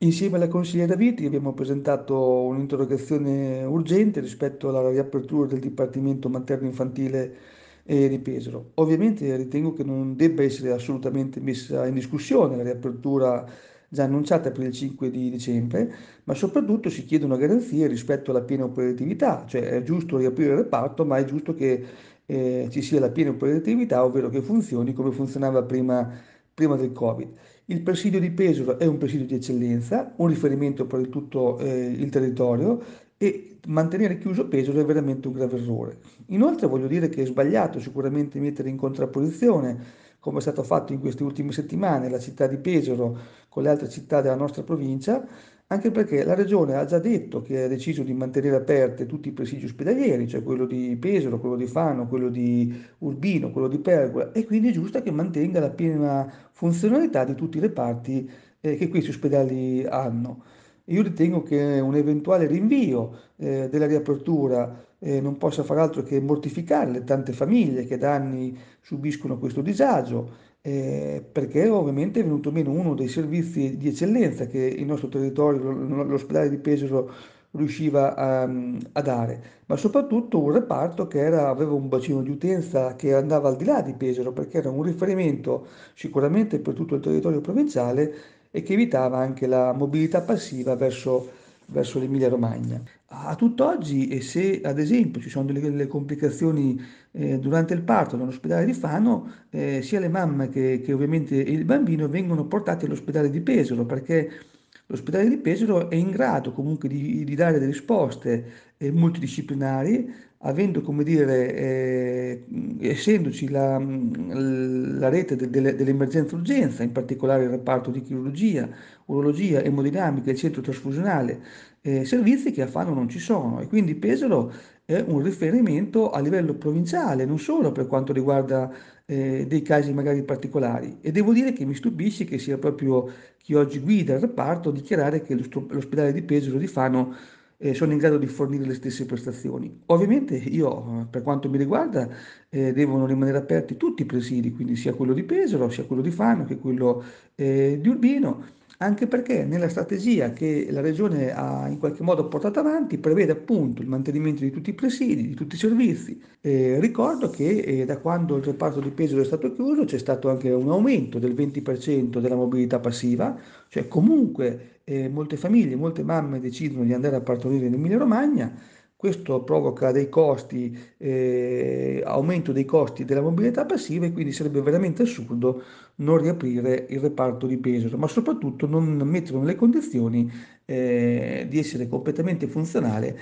Insieme alla consigliera Viti abbiamo presentato un'interrogazione urgente rispetto alla riapertura del Dipartimento Materno-Infantile di Pesaro. Ovviamente ritengo che non debba essere assolutamente messa in discussione la riapertura già annunciata per il 5 di dicembre, ma soprattutto si chiedono garanzie rispetto alla piena operatività, cioè è giusto riaprire il reparto, ma è giusto che eh, ci sia la piena operatività, ovvero che funzioni come funzionava prima, prima del Covid. Il presidio di Pesaro è un presidio di eccellenza, un riferimento per tutto eh, il territorio e mantenere chiuso Pesaro è veramente un grave errore. Inoltre voglio dire che è sbagliato sicuramente mettere in contrapposizione come è stato fatto in queste ultime settimane, la città di Pesaro con le altre città della nostra provincia, anche perché la Regione ha già detto che ha deciso di mantenere aperte tutti i presidi ospedalieri, cioè quello di Pesaro, quello di Fano, quello di Urbino, quello di Pergola, e quindi è giusto che mantenga la piena funzionalità di tutti i reparti eh, che questi ospedali hanno. Io ritengo che un eventuale rinvio eh, della riapertura eh, non possa far altro che mortificare le tante famiglie che da anni subiscono questo disagio, eh, perché ovviamente è venuto meno uno dei servizi di eccellenza che il nostro territorio, l'ospedale di Pesaro, riusciva a, a, dare, ma soprattutto un reparto che era, aveva un bacino di utenza che andava al di là di Pesaro, perché era un riferimento sicuramente per tutto il territorio provinciale e che evitava anche la mobilità passiva verso, verso l'Emilia Romagna. A tutt'oggi, e se ad esempio ci sono delle, delle complicazioni eh, durante il parto nell'ospedale di Fano, eh, sia le mamme che, che ovviamente il bambino vengono portati all'ospedale di Pesaro perché L'ospedale di Pesaro è in grado comunque di, di dare delle risposte eh, multidisciplinari, avendo, come dire, eh, essendoci la, mm, la rete de, de, dell'emergenza-urgenza, in particolare il reparto di chirurgia, urologia, emodinamica, il centro trasfusionale, eh, servizi che a Fano non ci sono. E quindi Pesaro eh, un riferimento a livello provinciale, non solo per quanto riguarda eh, dei casi magari particolari. E devo dire che mi stupisce che sia proprio chi oggi guida il reparto a dichiarare che l'ospedale di Pesaro di Fano eh, sono in grado di fornire le stesse prestazioni. Ovviamente io, per quanto mi riguarda, eh, devono rimanere aperti tutti i presidi, quindi sia quello di Pesaro, sia quello di Fano che quello eh, di Urbino anche perché nella strategia che la Regione ha in qualche modo portato avanti prevede appunto il mantenimento di tutti i presidi, di tutti i servizi. Eh, ricordo che eh, da quando il reparto di peso è stato chiuso c'è stato anche un aumento del 20% della mobilità passiva, cioè comunque eh, molte famiglie, molte mamme decidono di andare a partorire in Emilia Romagna questo provoca dei costi, eh, aumento dei costi della mobilità passiva e quindi sarebbe veramente assurdo non riaprire il reparto di peso, ma soprattutto non metterlo nelle condizioni eh, di essere completamente funzionale